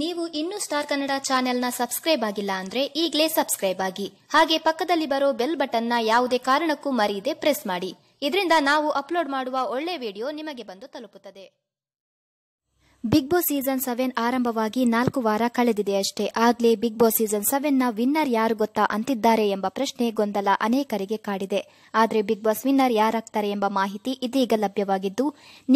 ನೀವು ಇನ್ನೂ ಸ್ಟಾರ್ ಕನ್ನಡ ಚಾನೆಲ್ನ ಸಬ್ಸ್ಕ್ರೈಬ್ ಆಗಿಲ್ಲ ಅಂದ್ರೆ ಈಗಲೇ ಸಬ್ಸ್ಕ್ರೈಬ್ ಆಗಿ ಹಾಗೆ ಪಕ್ಕದಲ್ಲಿ ಬರೋ ಬೆಲ್ ಬಟನ್ನ ಯಾವುದೇ ಕಾರಣಕ್ಕೂ ಮರೆಯದೆ ಪ್ರೆಸ್ ಮಾಡಿ ಇದರಿಂದ ನಾವು ಅಪ್ಲೋಡ್ ಮಾಡುವ ಒಳ್ಳೆ ವಿಡಿಯೋ ನಿಮಗೆ ಬಂದು ತಲುಪುತ್ತದೆ ಬಿಗ್ ಬಾಸ್ ಸೀಸನ್ ಸೆವೆನ್ ಆರಂಭವಾಗಿ ನಾಲ್ಕು ವಾರ ಕಳೆದಿದೆ ಅಷ್ಟೇ ಆಗ್ಲೇ ಬಿಗ್ ಬಾಸ್ ಸೀಸನ್ ಸೆವೆನ್ನ ವಿನ್ನರ್ ಯಾರು ಗೊತ್ತಾ ಅಂತಿದ್ದಾರೆ ಎಂಬ ಪ್ರಶ್ನೆ ಗೊಂದಲ ಅನೇಕರಿಗೆ ಕಾಡಿದೆ ಆದರೆ ಬಿಗ್ ಬಾಸ್ ವಿನ್ನರ್ ಯಾರಾಗ್ತಾರೆ ಎಂಬ ಮಾಹಿತಿ ಇದೀಗ ಲಭ್ಯವಾಗಿದ್ದು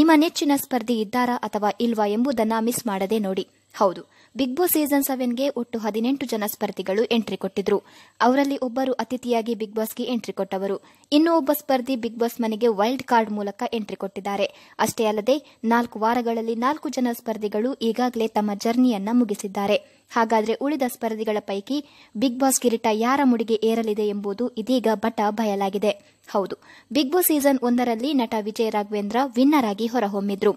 ನಿಮ್ಮ ನೆಚ್ಚಿನ ಸ್ಪರ್ಧಿ ಇದ್ದಾರಾ ಅಥವಾ ಇಲ್ವಾ ಎಂಬುದನ್ನು ಮಿಸ್ ಮಾಡದೆ ನೋಡಿ ಹೌದು ಬಿಗ್ ಬಾಸ್ ಸೀಸನ್ ಸೆವೆನ್ಗೆ ಒಟ್ಟು ಹದಿನೆಂಟು ಜನ ಸ್ಪರ್ಧಿಗಳು ಎಂಟ್ರಿ ಕೊಟ್ಟಿದ್ರು ಅವರಲ್ಲಿ ಒಬ್ಬರು ಅತಿಥಿಯಾಗಿ ಬಿಗ್ ಬಾಸ್ಗೆ ಎಂಟ್ರಿ ಕೊಟ್ಟವರು ಇನ್ನೂ ಒಬ್ಬ ಸ್ಪರ್ಧಿ ಬಿಗ್ ಬಾಸ್ ಮನೆಗೆ ವೈಲ್ಡ್ ಕಾರ್ಡ್ ಮೂಲಕ ಎಂಟ್ರಿ ಕೊಟ್ಟಿದ್ದಾರೆ ಅಷ್ಟೇ ಅಲ್ಲದೆ ನಾಲ್ಕು ವಾರಗಳಲ್ಲಿ ನಾಲ್ಕು ಜನ ಸ್ಪರ್ಧಿಗಳು ಈಗಾಗಲೇ ತಮ್ಮ ಜರ್ನಿಯನ್ನ ಮುಗಿಸಿದ್ದಾರೆ ಹಾಗಾದರೆ ಉಳಿದ ಸ್ಪರ್ಧಿಗಳ ಪೈಕಿ ಬಿಗ್ ಬಾಸ್ ಕಿರೀಟ ಯಾರ ಮುಡಿಗೆ ಏರಲಿದೆ ಎಂಬುದು ಇದೀಗ ಬಟ ಬಯಲಾಗಿದೆ ಹೌದು ಬಿಗ್ ಬಾಸ್ ಸೀಸನ್ ಒಂದರಲ್ಲಿ ನಟ ವಿಜಯ್ ರಾಘವೇಂದ್ರ ವಿನ್ನರ್ ಆಗಿ ಹೊರಹೊಮ್ಮಿದ್ರು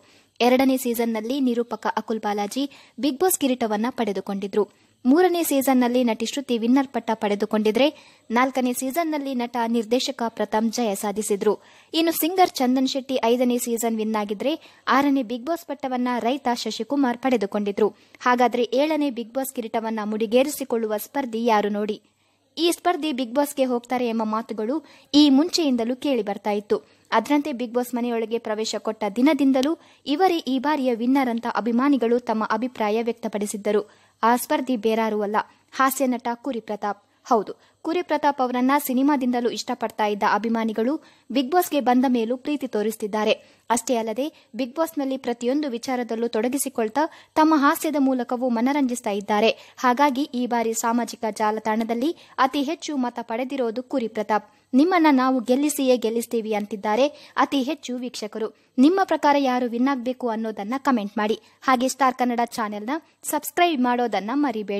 ಎರಡನೇ ಸೀಸನ್ನಲ್ಲಿ ನಿರೂಪಕ ಅಕುಲ್ ಬಾಲಾಜಿ ಬಿಗ್ ಬಾಸ್ ಕಿರೀಟವನ್ನು ಪಡೆದುಕೊಂಡಿದ್ರು ಮೂರನೇ ಸೀಸನ್ನಲ್ಲಿ ನಟಿ ಶ್ರುತಿ ವಿನ್ನರ್ ಪಟ್ಟ ಪಡೆದುಕೊಂಡಿದ್ರೆ ನಾಲ್ಕನೇ ಸೀಸನ್ನಲ್ಲಿ ನಟ ನಿರ್ದೇಶಕ ಪ್ರಥಮ್ ಜಯ ಸಾಧಿಸಿದ್ರು ಇನ್ನು ಸಿಂಗರ್ ಚಂದನ್ ಶೆಟ್ಟಿ ಐದನೇ ಸೀಸನ್ ವಿನ್ ಆಗಿದ್ರೆ ಆರನೇ ಬಿಗ್ ಬಾಸ್ ಪಟ್ಟವನ್ನ ರೈತ ಶಶಿಕುಮಾರ್ ಪಡೆದುಕೊಂಡಿದ್ರು ಹಾಗಾದ್ರೆ ಏಳನೇ ಬಿಗ್ ಬಾಸ್ ಕಿರೀಟವನ್ನ ಮುಡಿಗೇರಿಸಿಕೊಳ್ಳುವ ಸ್ಪರ್ಧಿ ಯಾರು ನೋಡಿ ಈ ಸ್ಪರ್ಧಿ ಬಿಗ್ ಬಾಸ್ಗೆ ಹೋಗ್ತಾರೆ ಎಂಬ ಮಾತುಗಳು ಈ ಮುಂಚೆಯಿಂದಲೂ ಕೇಳಿ ಬರ್ತಾ ಇತ್ತು ಅದರಂತೆ ಬಿಗ್ ಬಾಸ್ ಮನೆಯೊಳಗೆ ಪ್ರವೇಶ ಕೊಟ್ಟ ದಿನದಿಂದಲೂ ಇವರೇ ಈ ಬಾರಿಯ ವಿನ್ನರ್ ಅಂತ ಅಭಿಮಾನಿಗಳು ತಮ್ಮ ಅಭಿಪ್ರಾಯ ವ್ಯಕ್ತಪಡಿಸಿದ್ದರು ಆ ಸ್ಪರ್ಧಿ ಅಲ್ಲ ಹಾಸ್ಯ ನಟ ಕುರಿ ಪ್ರತಾಪ್ ಹೌದು ಕುರಿ ಪ್ರತಾಪ್ ಅವರನ್ನ ಸಿನಿಮಾದಿಂದಲೂ ಇಷ್ಟಪಡ್ತಾ ಇದ್ದ ಅಭಿಮಾನಿಗಳು ಬಿಗ್ ಬಾಸ್ಗೆ ಬಂದ ಮೇಲೂ ಪ್ರೀತಿ ತೋರಿಸುತ್ತಿದ್ದಾರೆ ಅಷ್ಟೇ ಅಲ್ಲದೆ ಬಿಗ್ ಬಾಸ್ನಲ್ಲಿ ಪ್ರತಿಯೊಂದು ವಿಚಾರದಲ್ಲೂ ತೊಡಗಿಸಿಕೊಳ್ತಾ ತಮ್ಮ ಹಾಸ್ಯದ ಮೂಲಕವೂ ಮನರಂಜಿಸ್ತಾ ಇದ್ದಾರೆ ಹಾಗಾಗಿ ಈ ಬಾರಿ ಸಾಮಾಜಿಕ ಜಾಲತಾಣದಲ್ಲಿ ಅತಿ ಹೆಚ್ಚು ಮತ ಪಡೆದಿರೋದು ಕುರಿ ಪ್ರತಾಪ್ ನಿಮ್ಮನ್ನ ನಾವು ಗೆಲ್ಲಿಸಿಯೇ ಗೆಲ್ಲಿಸ್ತೀವಿ ಅಂತಿದ್ದಾರೆ ಅತಿ ಹೆಚ್ಚು ವೀಕ್ಷಕರು ನಿಮ್ಮ ಪ್ರಕಾರ ಯಾರು ವಿನ್ ಆಗ್ಬೇಕು ಅನ್ನೋದನ್ನ ಕಮೆಂಟ್ ಮಾಡಿ ಹಾಗೆ ಸ್ಟಾರ್ ಕನ್ನಡ ಚಾನೆಲ್ನ ಸಬ್ಸ್ಕ್ರೈಬ್ ಮಾಡೋದನ್ನ ಮರಿಬೇಡಿ